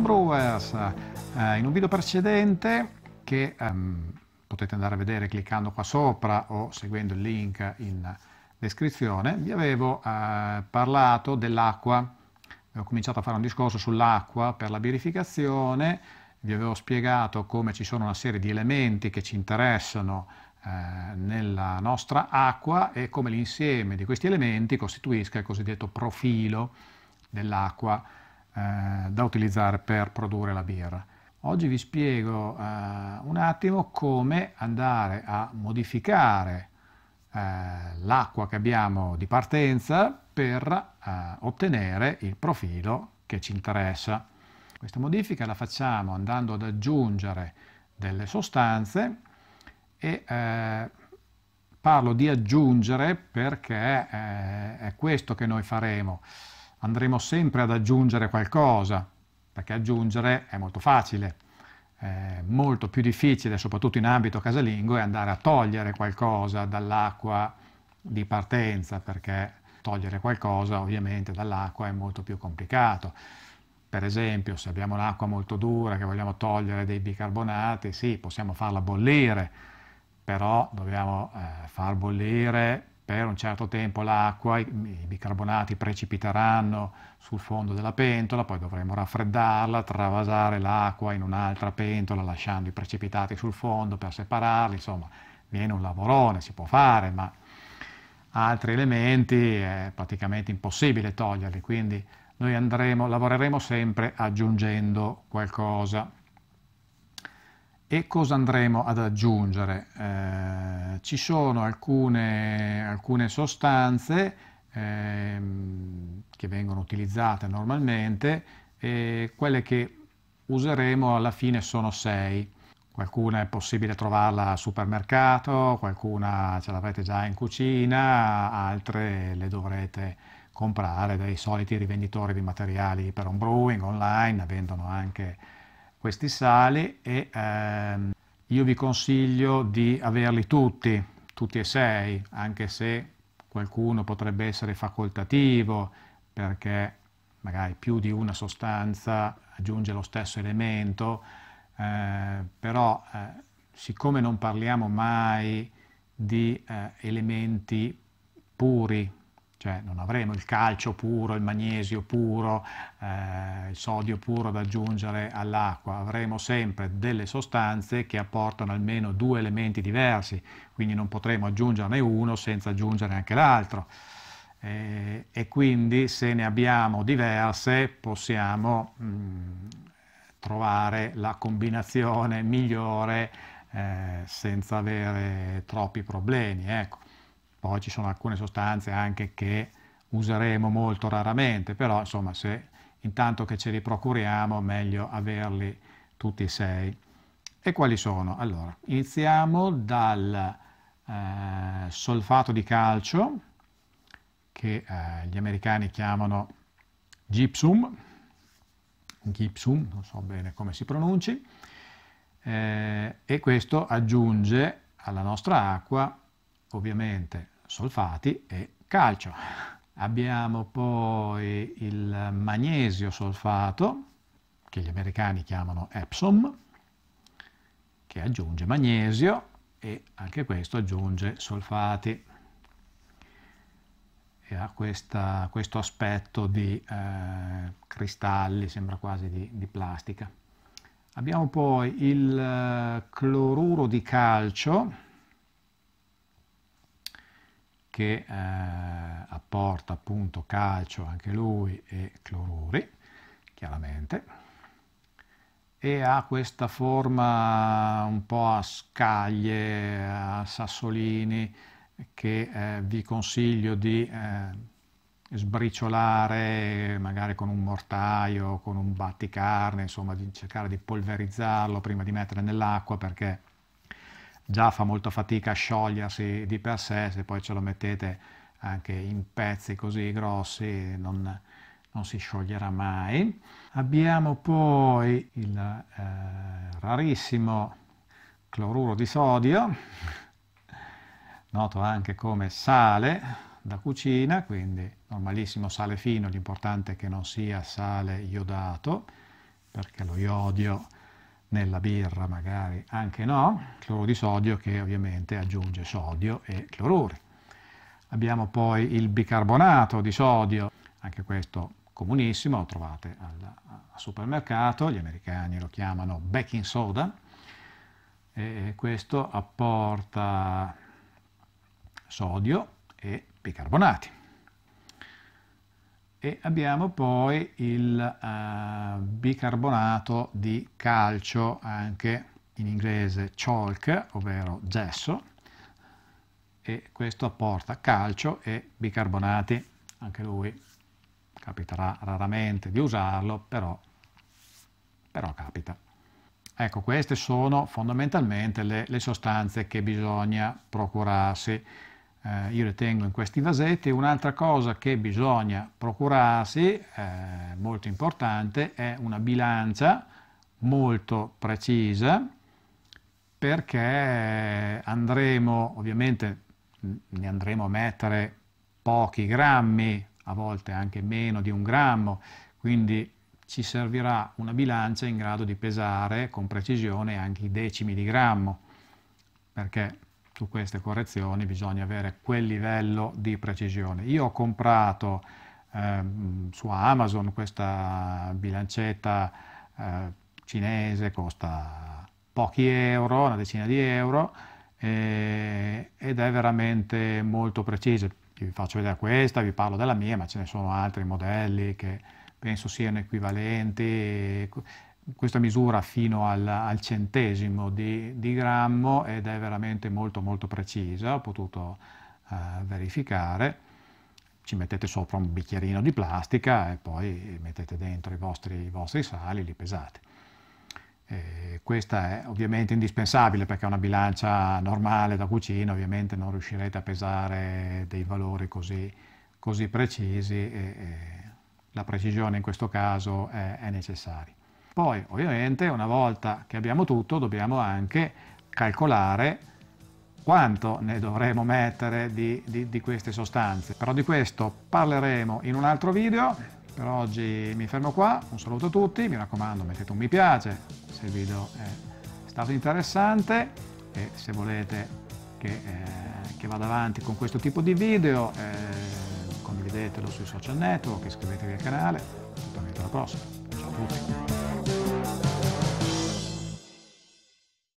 Brewers eh, eh, in un video precedente che ehm, potete andare a vedere cliccando qua sopra o seguendo il link in descrizione, vi avevo eh, parlato dell'acqua, ho cominciato a fare un discorso sull'acqua per la birificazione, vi avevo spiegato come ci sono una serie di elementi che ci interessano eh, nella nostra acqua e come l'insieme di questi elementi costituisca il cosiddetto profilo dell'acqua. Eh, da utilizzare per produrre la birra. Oggi vi spiego eh, un attimo come andare a modificare eh, l'acqua che abbiamo di partenza per eh, ottenere il profilo che ci interessa. Questa modifica la facciamo andando ad aggiungere delle sostanze e eh, parlo di aggiungere perché eh, è questo che noi faremo andremo sempre ad aggiungere qualcosa, perché aggiungere è molto facile. Eh, molto più difficile, soprattutto in ambito casalingo, è andare a togliere qualcosa dall'acqua di partenza, perché togliere qualcosa ovviamente dall'acqua è molto più complicato. Per esempio, se abbiamo un'acqua molto dura che vogliamo togliere dei bicarbonati, sì, possiamo farla bollire, però dobbiamo eh, far bollire per un certo tempo l'acqua, i bicarbonati precipiteranno sul fondo della pentola, poi dovremo raffreddarla, travasare l'acqua in un'altra pentola lasciando i precipitati sul fondo per separarli, insomma viene un lavorone, si può fare, ma altri elementi è praticamente impossibile toglierli, quindi noi andremo, lavoreremo sempre aggiungendo qualcosa. E cosa andremo ad aggiungere? Eh, ci sono alcune, alcune sostanze eh, che vengono utilizzate normalmente e quelle che useremo alla fine sono sei. Qualcuna è possibile trovarla al supermercato, qualcuna ce l'avrete già in cucina, altre le dovrete comprare dai soliti rivenditori di materiali per home brewing online, vendono anche questi sali e ehm, io vi consiglio di averli tutti, tutti e sei, anche se qualcuno potrebbe essere facoltativo perché magari più di una sostanza aggiunge lo stesso elemento, eh, però eh, siccome non parliamo mai di eh, elementi puri, cioè non avremo il calcio puro, il magnesio puro, eh, il sodio puro da aggiungere all'acqua, avremo sempre delle sostanze che apportano almeno due elementi diversi, quindi non potremo aggiungerne uno senza aggiungere anche l'altro. Eh, e quindi se ne abbiamo diverse possiamo mh, mm, trovare la combinazione migliore eh, senza avere troppi problemi. Ecco. Poi ci sono alcune sostanze anche che useremo molto raramente, però insomma se intanto che ce li procuriamo meglio averli tutti e sei. E quali sono? Allora, iniziamo dal eh, solfato di calcio, che eh, gli americani chiamano gypsum, gypsum, non so bene come si pronunci, eh, e questo aggiunge alla nostra acqua ovviamente solfati e calcio. Abbiamo poi il magnesio solfato, che gli americani chiamano Epsom, che aggiunge magnesio e anche questo aggiunge solfati. E ha questa, questo aspetto di eh, cristalli, sembra quasi di, di plastica. Abbiamo poi il eh, cloruro di calcio, che eh, apporta appunto calcio anche lui e cloruri, chiaramente, e ha questa forma un po' a scaglie, a sassolini, che eh, vi consiglio di eh, sbriciolare magari con un mortaio, con un batticarne, insomma di cercare di polverizzarlo prima di mettere nell'acqua perché già fa molto fatica a sciogliersi di per sé, se poi ce lo mettete anche in pezzi così grossi non, non si scioglierà mai. Abbiamo poi il eh, rarissimo cloruro di sodio, noto anche come sale da cucina, quindi normalissimo sale fino, l'importante è che non sia sale iodato, perché lo iodio nella birra magari anche no, cloro di sodio che ovviamente aggiunge sodio e cloruri. Abbiamo poi il bicarbonato di sodio, anche questo comunissimo, lo trovate al, al supermercato, gli americani lo chiamano baking soda, e questo apporta sodio e bicarbonati e abbiamo poi il uh, bicarbonato di calcio, anche in inglese chalk, ovvero gesso, e questo apporta calcio e bicarbonati, anche lui capiterà raramente di usarlo, però, però capita. Ecco, queste sono fondamentalmente le, le sostanze che bisogna procurarsi eh, io ritengo in questi vasetti. Un'altra cosa che bisogna procurarsi, eh, molto importante, è una bilancia molto precisa perché andremo, ovviamente ne andremo a mettere pochi grammi, a volte anche meno di un grammo, quindi ci servirà una bilancia in grado di pesare con precisione anche i decimi di grammo, perché su queste correzioni bisogna avere quel livello di precisione. Io ho comprato ehm, su Amazon questa bilancetta eh, cinese, costa pochi euro, una decina di euro, eh, ed è veramente molto precisa. Vi faccio vedere questa, vi parlo della mia, ma ce ne sono altri modelli che penso siano equivalenti questa misura fino al, al centesimo di, di, grammo ed è veramente molto molto precisa, ho potuto eh, verificare. Ci mettete sopra un bicchierino di plastica e poi mettete dentro i vostri, i vostri sali, li pesate. E questa è ovviamente indispensabile perché una bilancia normale da cucina ovviamente non riuscirete a pesare dei valori così, così precisi e, e la precisione in questo caso è, è necessaria. Poi ovviamente una volta che abbiamo tutto dobbiamo anche calcolare quanto ne dovremo mettere di, di, di queste sostanze. Però di questo parleremo in un altro video, per oggi mi fermo qua, un saluto a tutti, mi raccomando mettete un mi piace se il video è stato interessante e se volete che, eh, che vada avanti con questo tipo di video eh, condividetelo sui social network, iscrivetevi al canale, appuntamento alla prossima, ciao a tutti!